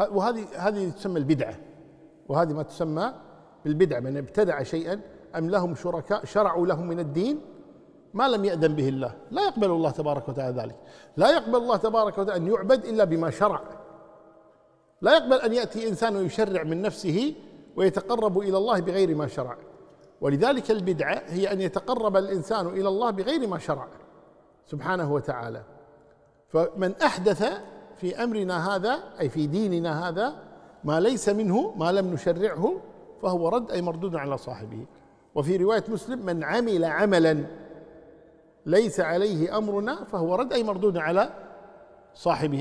وهذه هذه تسمى البدعه وهذه ما تسمى بالبدعه من ابتدع شيئا ام لهم شركاء شرعوا لهم من الدين ما لم يأذن به الله لا يقبل الله تبارك وتعالى ذلك لا يقبل الله تبارك وتعالى أن يعبد إلا بما شرع لا يقبل أن يأتي إنسان ويشرع من نفسه ويتقرب إلى الله بغير ما شرع ولذلك البدعة هي أن يتقرب الإنسان إلى الله بغير ما شرع سبحانه وتعالى فمن أحدث في امرنا هذا اي في ديننا هذا ما ليس منه ما لم نشرعه فهو رد اي مردود على صاحبه وفي روايه مسلم من عمل عملا ليس عليه امرنا فهو رد اي مردود على صاحبه